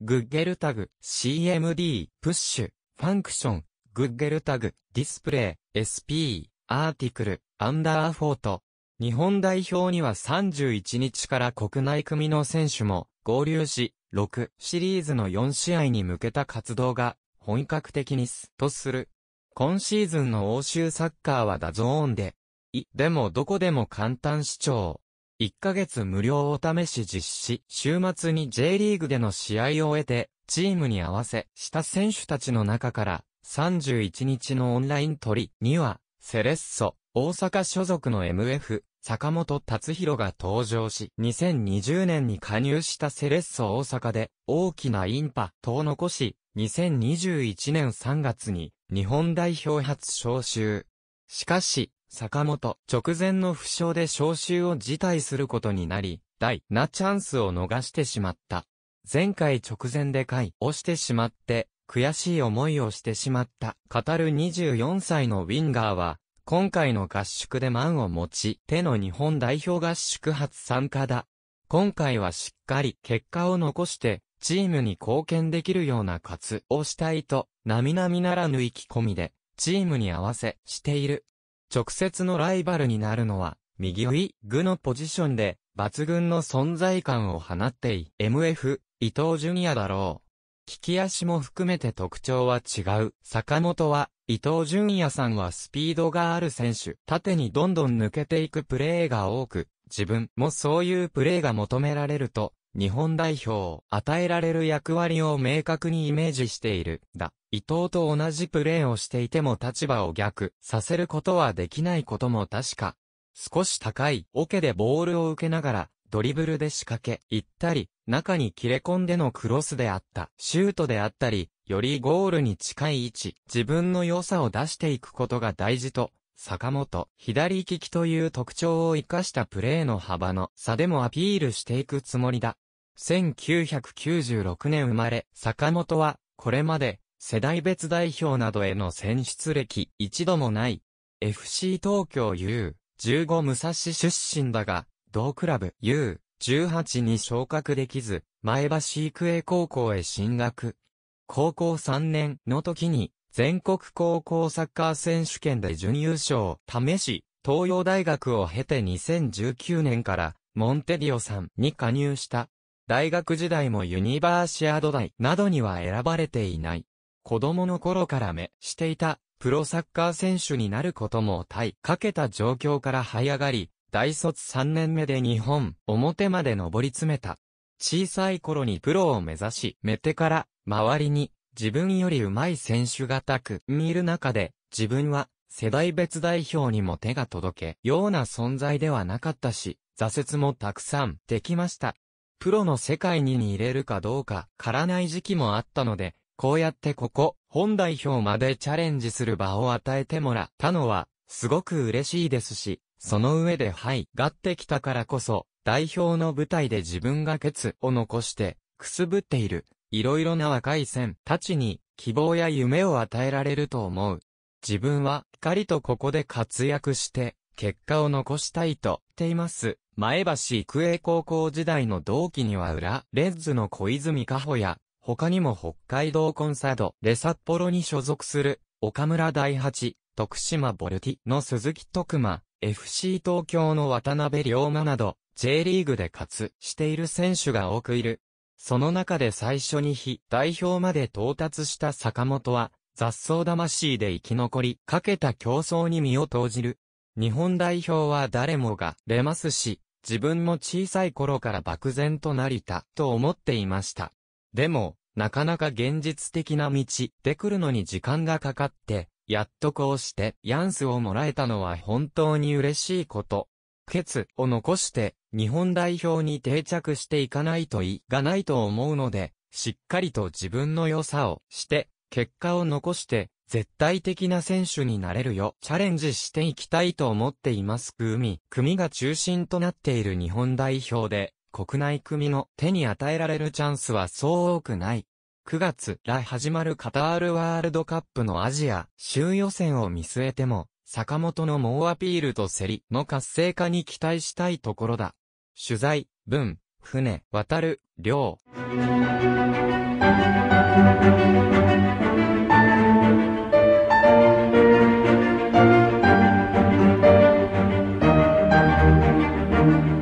グッゲルタグ、CMD、プッシュ、ファンクション、グッゲルタグ、ディスプレイ、SP、アーティクル、アンダーフォート。日本代表には31日から国内組の選手も合流し、6シリーズの4試合に向けた活動が本格的にスとする。今シーズンの欧州サッカーはダゾーンで、い、でもどこでも簡単視聴。1ヶ月無料を試し実施。週末に J リーグでの試合を終えて、チームに合わせ、した選手たちの中から、31日のオンライン取りには、セレッソ、大阪所属の MF、坂本達弘が登場し、2020年に加入したセレッソ大阪で大きなインパクトを残し、2021年3月に日本代表初招集。しかし、坂本、直前の負傷で招集を辞退することになり、大なチャンスを逃してしまった。前回直前で回をしてしまって、悔しい思いをしてしまった。語る24歳のウィンガーは、今回の合宿で満を持ち、手の日本代表合宿初参加だ。今回はしっかり結果を残して、チームに貢献できるような活をしたいと、並々ならぬ意気込みで、チームに合わせしている。直接のライバルになるのは、右ウィグのポジションで、抜群の存在感を放ってい、MF、伊藤ジュニアだろう。利き足も含めて特徴は違う。坂本は、伊藤純也さんはスピードがある選手。縦にどんどん抜けていくプレーが多く、自分もそういうプレーが求められると、日本代表、与えられる役割を明確にイメージしている、だ。伊藤と同じプレーをしていても立場を逆させることはできないことも確か。少し高いオケでボールを受けながら、ドリブルで仕掛け、行ったり、中に切れ込んでのクロスであった、シュートであったり、よりゴールに近い位置、自分の良さを出していくことが大事と坂本、左利きという特徴を生かしたプレーの幅の差でもアピールしていくつもりだ。1996年生まれ、坂本は、これまで、世代別代表などへの選出歴一度もない。FC 東京 U15 武蔵出身だが、同クラブ U18 に昇格できず、前橋育英高校へ進学。高校3年の時に全国高校サッカー選手権で準優勝、試し、東洋大学を経て2019年から、モンテディオさんに加入した。大学時代もユニバーシアード大などには選ばれていない。子供の頃から目していた、プロサッカー選手になることも対かけた状況から這い上がり、大卒3年目で日本表まで上り詰めた。小さい頃にプロを目指し、目手から、周りに自分より上手い選手がたく見る中で、自分は世代別代表にも手が届け、ような存在ではなかったし、挫折もたくさんできました。プロの世界に入れるかどうか、からない時期もあったので、こうやってここ、本代表までチャレンジする場を与えてもらったのは、すごく嬉しいですし、その上ではいがってきたからこそ、代表の舞台で自分がケツを残して、くすぶっているいろいろな若い線たちに希望や夢を与えられると思う。自分は光とここで活躍して結果を残したいと言っています。前橋育英高校時代の同期には裏、レッズの小泉加穂や、他にも北海道コンサド、レ札幌に所属する、岡村大八、徳島ボルティの鈴木徳馬、FC 東京の渡辺龍馬など、J リーグで活している選手が多くいる。その中で最初に非代表まで到達した坂本は、雑草魂で生き残り、かけた競争に身を投じる。日本代表は誰もが出ますし、自分も小さい頃から漠然となりた、と思っていました。でも、なかなか現実的な道で来るのに時間がかかって、やっとこうして、ヤンスをもらえたのは本当に嬉しいこと。ケツを残して、日本代表に定着していかないといがないと思うので、しっかりと自分の良さをして、結果を残して、絶対的な選手になれるよ。チャレンジしていきたいと思っています。組、組が中心となっている日本代表で、国内組の手に与えられるチャンスはそう多くない。9月ら始まるカタールワールドカップのアジア、週予選を見据えても、坂本の猛アピールと競りの活性化に期待したいところだ。取材、文、船、渡る、量。thank you